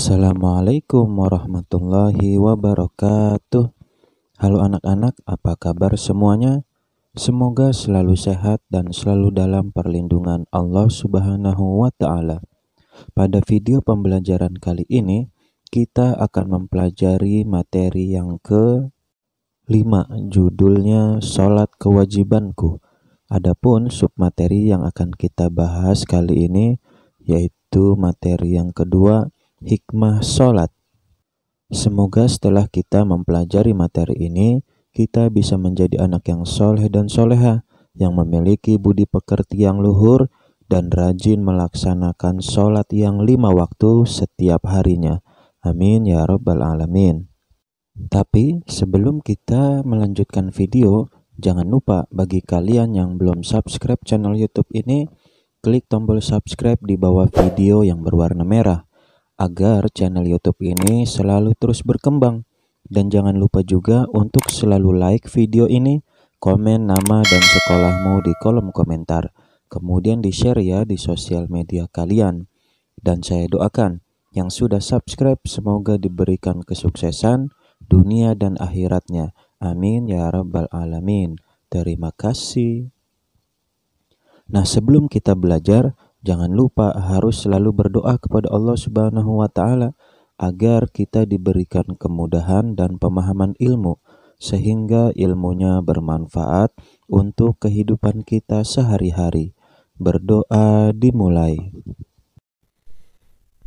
Assalamualaikum warahmatullahi wabarakatuh. Halo anak-anak, apa kabar semuanya? Semoga selalu sehat dan selalu dalam perlindungan Allah Subhanahu wa taala. Pada video pembelajaran kali ini, kita akan mempelajari materi yang ke 5, judulnya Salat Kewajibanku. Adapun submateri yang akan kita bahas kali ini yaitu materi yang kedua Hikmah Sholat Semoga setelah kita mempelajari materi ini, kita bisa menjadi anak yang soleh dan soleha, yang memiliki budi pekerti yang luhur, dan rajin melaksanakan sholat yang lima waktu setiap harinya. Amin ya Rabbal 'Alamin. Tapi sebelum kita melanjutkan video, jangan lupa bagi kalian yang belum subscribe channel YouTube ini, klik tombol subscribe di bawah video yang berwarna merah agar channel YouTube ini selalu terus berkembang. Dan jangan lupa juga untuk selalu like video ini, komen nama dan sekolahmu di kolom komentar. Kemudian di-share ya di sosial media kalian. Dan saya doakan yang sudah subscribe semoga diberikan kesuksesan dunia dan akhiratnya. Amin ya rabbal alamin. Terima kasih. Nah sebelum kita belajar, Jangan lupa harus selalu berdoa kepada Allah Subhanahu wa taala agar kita diberikan kemudahan dan pemahaman ilmu sehingga ilmunya bermanfaat untuk kehidupan kita sehari-hari. Berdoa dimulai.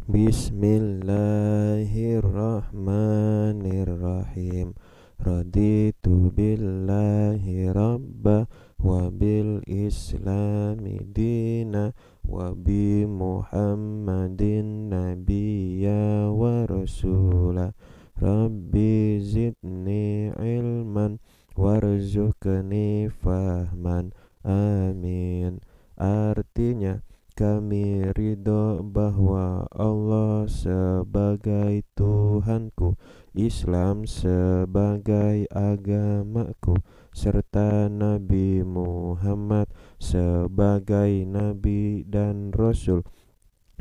Bismillahirrahmanirrahim. Raditu billahi rabbah wabil islami dina wabi muhammadin nabiyya wa rasula rabbi zidni ilman warzuqni fahman amin artinya kami ridho bahwa Allah sebagai Tuhanku Islam sebagai Muhammad sebagai nabi dan rasul.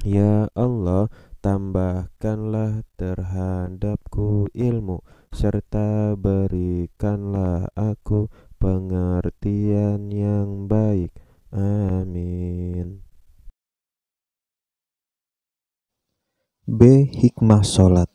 Ya Allah, tambahkanlah terhadapku ilmu serta berikanlah aku pengertian yang baik. Amin. B. Hikmah Salat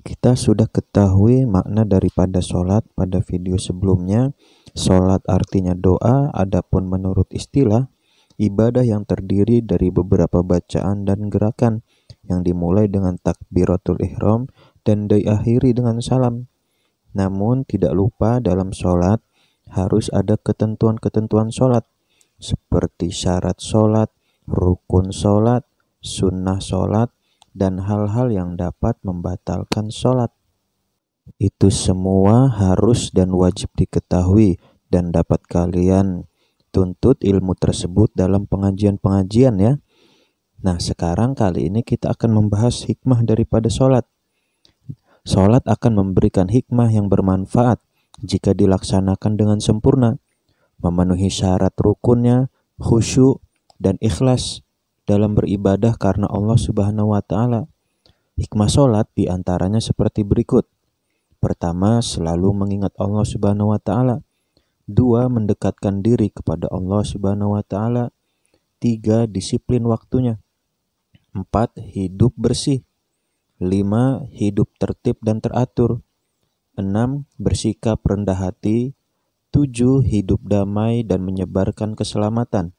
kita sudah ketahui makna daripada sholat pada video sebelumnya. Sholat artinya doa, adapun menurut istilah, ibadah yang terdiri dari beberapa bacaan dan gerakan yang dimulai dengan takbiratul ihram dan diakhiri dengan salam. Namun tidak lupa dalam sholat harus ada ketentuan-ketentuan sholat seperti syarat sholat, rukun sholat, sunnah sholat, dan hal-hal yang dapat membatalkan sholat. Itu semua harus dan wajib diketahui dan dapat kalian tuntut ilmu tersebut dalam pengajian-pengajian ya. Nah sekarang kali ini kita akan membahas hikmah daripada sholat. Sholat akan memberikan hikmah yang bermanfaat jika dilaksanakan dengan sempurna, memenuhi syarat rukunnya, khusyuk, dan ikhlas dalam beribadah karena Allah Subhanahu wa taala. Hikmah sholat diantaranya seperti berikut. Pertama, selalu mengingat Allah Subhanahu wa taala. Dua, mendekatkan diri kepada Allah Subhanahu wa taala. Tiga, disiplin waktunya. Empat, hidup bersih. Lima, hidup tertib dan teratur. Enam, bersikap rendah hati. Tujuh, hidup damai dan menyebarkan keselamatan.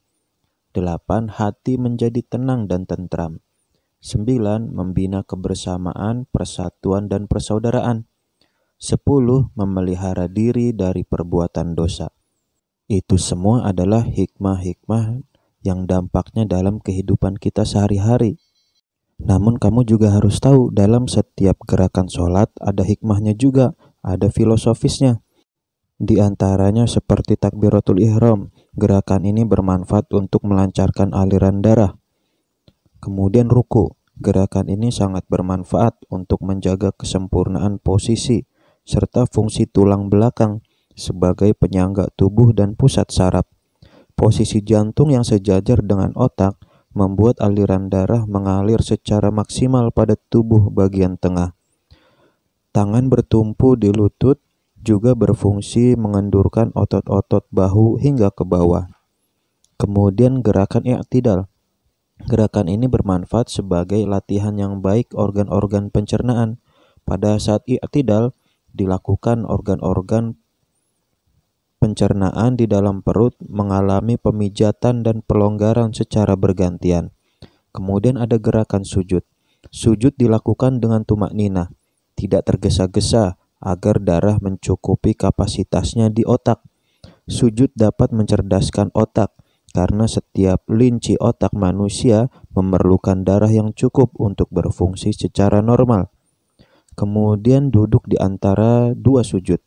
8. Hati menjadi tenang dan tentram. 9. Membina kebersamaan, persatuan, dan persaudaraan. 10. Memelihara diri dari perbuatan dosa. Itu semua adalah hikmah-hikmah yang dampaknya dalam kehidupan kita sehari-hari. Namun kamu juga harus tahu dalam setiap gerakan sholat ada hikmahnya juga, ada filosofisnya. Di antaranya seperti takbiratul ihram. Gerakan ini bermanfaat untuk melancarkan aliran darah. Kemudian ruku. Gerakan ini sangat bermanfaat untuk menjaga kesempurnaan posisi serta fungsi tulang belakang sebagai penyangga tubuh dan pusat saraf. Posisi jantung yang sejajar dengan otak membuat aliran darah mengalir secara maksimal pada tubuh bagian tengah. Tangan bertumpu di lutut juga berfungsi mengendurkan otot-otot bahu hingga ke bawah. Kemudian gerakan i'tidal. Gerakan ini bermanfaat sebagai latihan yang baik organ-organ pencernaan. Pada saat i'tidal dilakukan organ-organ pencernaan di dalam perut mengalami pemijatan dan pelonggaran secara bergantian. Kemudian ada gerakan sujud. Sujud dilakukan dengan tumak nina, tidak tergesa-gesa, agar darah mencukupi kapasitasnya di otak. Sujud dapat mencerdaskan otak karena setiap linci otak manusia memerlukan darah yang cukup untuk berfungsi secara normal. Kemudian duduk di antara dua sujud.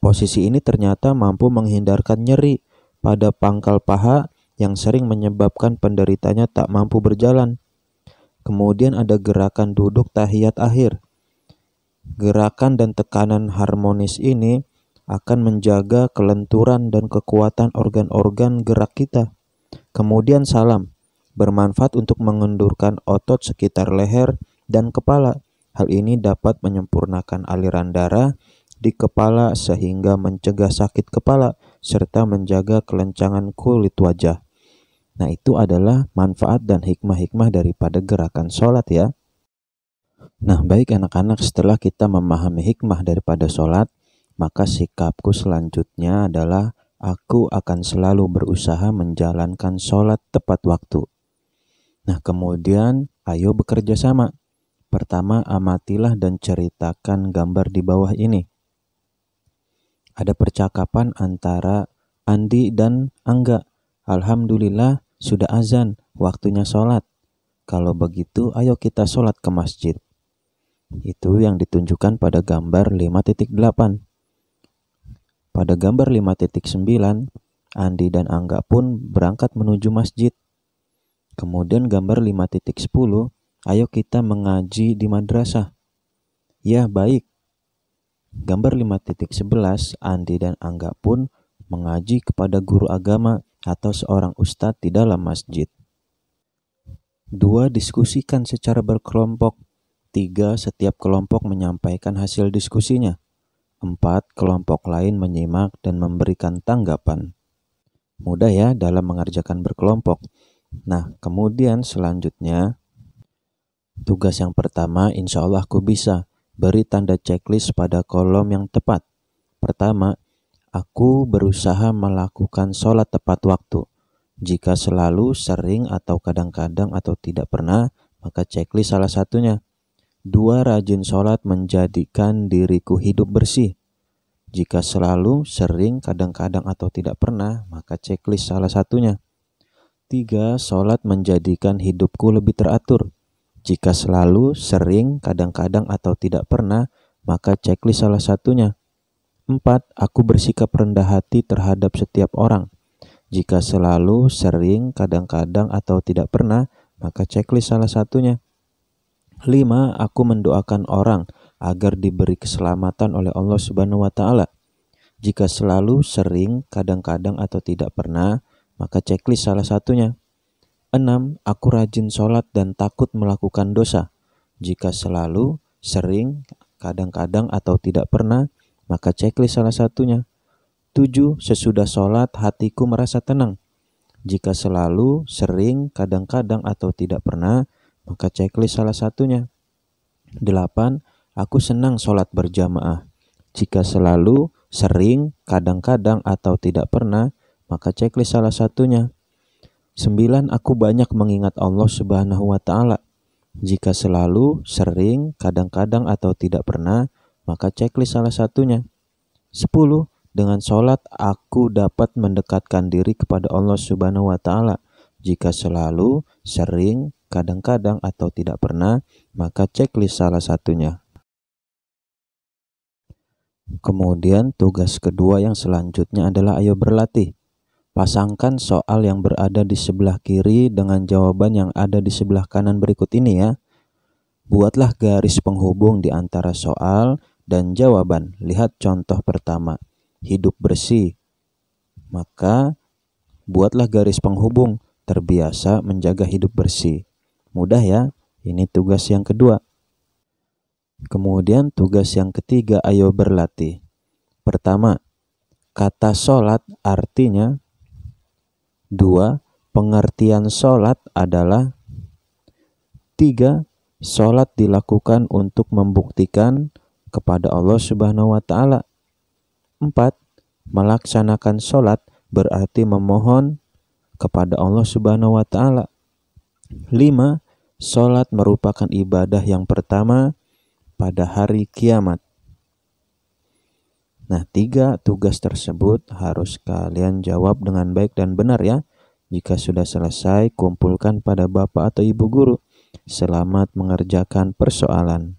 Posisi ini ternyata mampu menghindarkan nyeri pada pangkal paha yang sering menyebabkan penderitanya tak mampu berjalan. Kemudian ada gerakan duduk tahiyat akhir Gerakan dan tekanan harmonis ini akan menjaga kelenturan dan kekuatan organ-organ gerak kita. Kemudian salam, bermanfaat untuk mengendurkan otot sekitar leher dan kepala. Hal ini dapat menyempurnakan aliran darah di kepala sehingga mencegah sakit kepala serta menjaga kelencangan kulit wajah. Nah, itu adalah manfaat dan hikmah-hikmah daripada gerakan sholat ya. Nah, baik anak-anak, setelah kita memahami hikmah daripada sholat, maka sikapku selanjutnya adalah aku akan selalu berusaha menjalankan sholat tepat waktu. Nah, kemudian ayo bekerja sama. Pertama, amatilah dan ceritakan gambar di bawah ini. Ada percakapan antara Andi dan Angga. Alhamdulillah, sudah azan, waktunya sholat. Kalau begitu, ayo kita sholat ke masjid itu yang ditunjukkan pada gambar 5.8. Pada gambar 5.9, Andi dan Angga pun berangkat menuju masjid. Kemudian gambar 5.10, ayo kita mengaji di madrasah. Ya, baik. Gambar 5.11, Andi dan Angga pun mengaji kepada guru agama atau seorang ustadz di dalam masjid. Dua, diskusikan secara berkelompok 3. Setiap kelompok menyampaikan hasil diskusinya. 4. Kelompok lain menyimak dan memberikan tanggapan. Mudah ya dalam mengerjakan berkelompok. Nah, kemudian selanjutnya, tugas yang pertama insya Allah aku bisa. Beri tanda checklist pada kolom yang tepat. Pertama, aku berusaha melakukan sholat tepat waktu. Jika selalu, sering, atau kadang-kadang, atau tidak pernah, maka checklist salah satunya. Dua rajin sholat menjadikan diriku hidup bersih. Jika selalu, sering, kadang-kadang atau tidak pernah, maka ceklis salah satunya. Tiga, sholat menjadikan hidupku lebih teratur. Jika selalu, sering, kadang-kadang atau tidak pernah, maka ceklis salah satunya. Empat, aku bersikap rendah hati terhadap setiap orang. Jika selalu, sering, kadang-kadang atau tidak pernah, maka ceklis salah satunya. 5. Aku mendoakan orang agar diberi keselamatan oleh Allah Subhanahu wa taala. Jika selalu, sering, kadang-kadang atau tidak pernah, maka ceklis salah satunya. 6. Aku rajin sholat dan takut melakukan dosa. Jika selalu, sering, kadang-kadang atau tidak pernah, maka ceklis salah satunya. 7. Sesudah sholat, hatiku merasa tenang. Jika selalu, sering, kadang-kadang atau tidak pernah, maka checklist salah satunya. 8. Aku senang sholat berjamaah. Jika selalu, sering, kadang-kadang, atau tidak pernah, maka checklist salah satunya. 9. Aku banyak mengingat Allah Subhanahu wa Ta'ala. Jika selalu, sering, kadang-kadang, atau tidak pernah, maka checklist salah satunya. 10. Dengan sholat, aku dapat mendekatkan diri kepada Allah Subhanahu wa Ta'ala. Jika selalu, sering, kadang-kadang atau tidak pernah, maka checklist salah satunya. Kemudian tugas kedua yang selanjutnya adalah ayo berlatih. Pasangkan soal yang berada di sebelah kiri dengan jawaban yang ada di sebelah kanan berikut ini ya. Buatlah garis penghubung di antara soal dan jawaban. Lihat contoh pertama, hidup bersih. Maka buatlah garis penghubung terbiasa menjaga hidup bersih. Mudah ya, ini tugas yang kedua. Kemudian tugas yang ketiga, ayo berlatih. Pertama, kata sholat artinya. Dua, pengertian sholat adalah. Tiga, sholat dilakukan untuk membuktikan kepada Allah Subhanahu wa Ta'ala. Empat, melaksanakan sholat berarti memohon kepada Allah Subhanahu wa Ta'ala. Lima, Sholat merupakan ibadah yang pertama pada hari kiamat. Nah, tiga tugas tersebut harus kalian jawab dengan baik dan benar ya. Jika sudah selesai, kumpulkan pada bapak atau ibu guru. Selamat mengerjakan persoalan.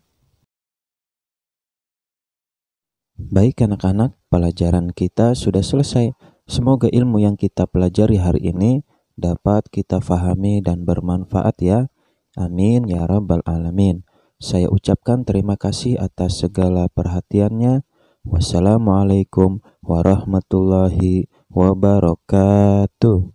Baik anak-anak, pelajaran kita sudah selesai. Semoga ilmu yang kita pelajari hari ini dapat kita fahami dan bermanfaat ya. Amin ya Rabbal 'Alamin. Saya ucapkan terima kasih atas segala perhatiannya. Wassalamualaikum warahmatullahi wabarakatuh.